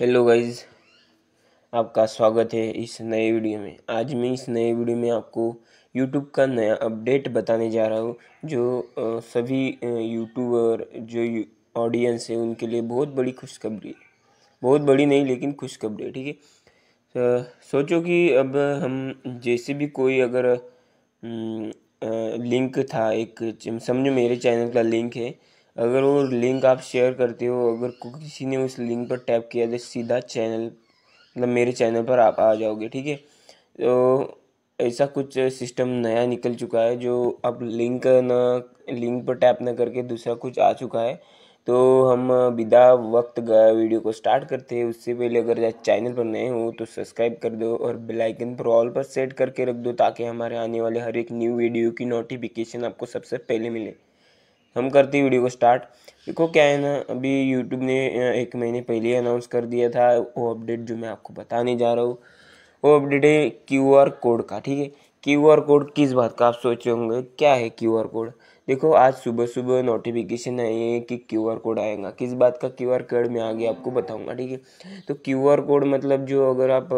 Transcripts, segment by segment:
hello guys आपका स्वागत है इस नए वीडियो में आज मैं इस नए वीडियो में आपको यूट्यूब का नया अपडेट बताने जा रहा हूँ जो सभी यूट्यूबर जो ऑडियंस है उनके लिए बहुत बड़ी खुशखबरी है बहुत बड़ी नहीं लेकिन खुशखबरी है ठीक है सोचो कि अब हम जैसे भी कोई अगर लिंक था एक समझो मेरे चैनल का लिंक है अगर वो लिंक आप शेयर करते हो अगर किसी ने उस लिंक पर टैप किया तो सीधा चैनल मतलब मेरे चैनल पर आप आ जाओगे ठीक है तो ऐसा कुछ सिस्टम नया निकल चुका है जो अब लिंक ना लिंक पर टैप ना करके दूसरा कुछ आ चुका है तो हम बिदा वक्त गया वीडियो को स्टार्ट करते हैं उससे पहले अगर आप चैनल पर नए हो तो सब्सक्राइब कर दो और बेल आइकन पर ऑल पर सेट करके रख दो ताकि हमारे आने वाले हर एक न्यू वीडियो की नोटिफिकेशन आपको सबसे पहले मिले हम करते हैं वीडियो को स्टार्ट देखो क्या है ना अभी यूट्यूब ने एक महीने पहले अनाउंस कर दिया था वो अपडेट जो मैं आपको बताने जा रहा हूँ वो अपडेट है क्यू आर कोड का ठीक है क्यू आर कोड किस बात का आप सोचे होंगे क्या है क्यू आर कोड देखो आज सुबह सुबह नोटिफिकेशन आई है कि क्यू आर कोड आएगा किस बात का क्यू आर कोड मैं आगे आपको बताऊंगा ठीक है तो क्यू आर कोड मतलब जो अगर आप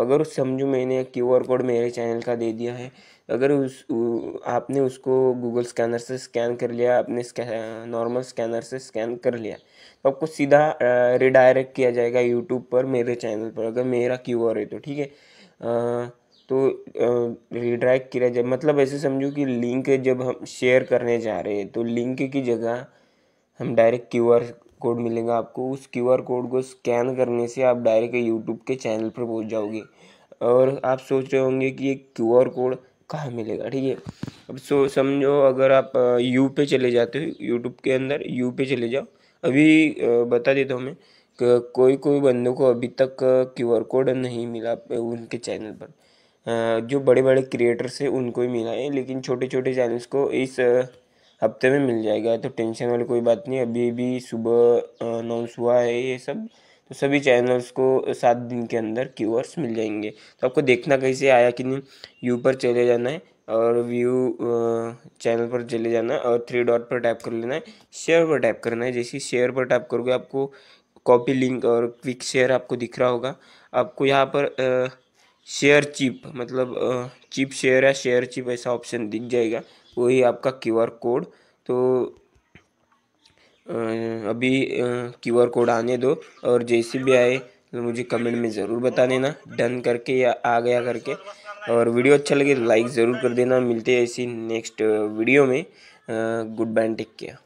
अगर उस समझो मैंने क्यू आर कोड मेरे चैनल का दे दिया है अगर उस आपने उसको गूगल स्कैनर से स्कैन कर लिया अपने नॉर्मल स्कैनर से स्कैन कर लिया तो आपको सीधा रिडायरेक्ट किया जाएगा यूट्यूब पर मेरे चैनल पर अगर मेरा क्यू आर है तो ठीक है तो रिडायरेक्ट किया जाए मतलब ऐसे समझो कि लिंक जब हम शेयर करने जा रहे हैं तो लिंक की जगह हम डायरेक्ट क्यू आर कोड मिलेगा आपको उस क्यू आर कोड को स्कैन करने से आप डायरेक्ट यूट्यूब के चैनल पर पहुँच जाओगे और आप सोच रहे होंगे कि ये क्यू आर कोड कहाँ मिलेगा ठीक है अब सो समझो अगर आप यू पे चले जाते हो यूट्यूब के अंदर यू पे चले जाओ अभी बता देता हूँ मैं कोई कोई बंदों को अभी तक क्यू आर कोड नहीं मिला उनके चैनल पर जो बड़े बड़े क्रिएटर्स हैं उनको ही मिला है लेकिन छोटे छोटे चैनल्स को इस हफ्ते में मिल जाएगा तो टेंशन वाली कोई बात नहीं अभी भी सुबह अनाउंस हुआ है ये सब तो सभी चैनल्स को सात दिन के अंदर क्यूअर्स मिल जाएंगे तो आपको देखना कहीं से आया कि नहीं यू पर चले जाना है और व्यू चैनल पर चले जाना है और थ्री डॉट पर टैप कर लेना है शेयर पर टैप करना है जैसे शेयर पर टैप करोगे आपको कॉपी लिंक और क्विक शेयर आपको दिख रहा होगा आपको यहाँ पर शेयर चिप मतलब चिप शेयर या शेयर चिप ऐसा ऑप्शन दिख जाएगा वही आपका क्यू आर कोड तो अभी क्यू आर कोड आने दो और जैसे भी आए तो मुझे कमेंट में ज़रूर बता देना डन करके या आ गया करके और वीडियो अच्छा लगे तो लाइक ज़रूर कर देना मिलते हैं ऐसी नेक्स्ट वीडियो में गुड बाय टेक केयर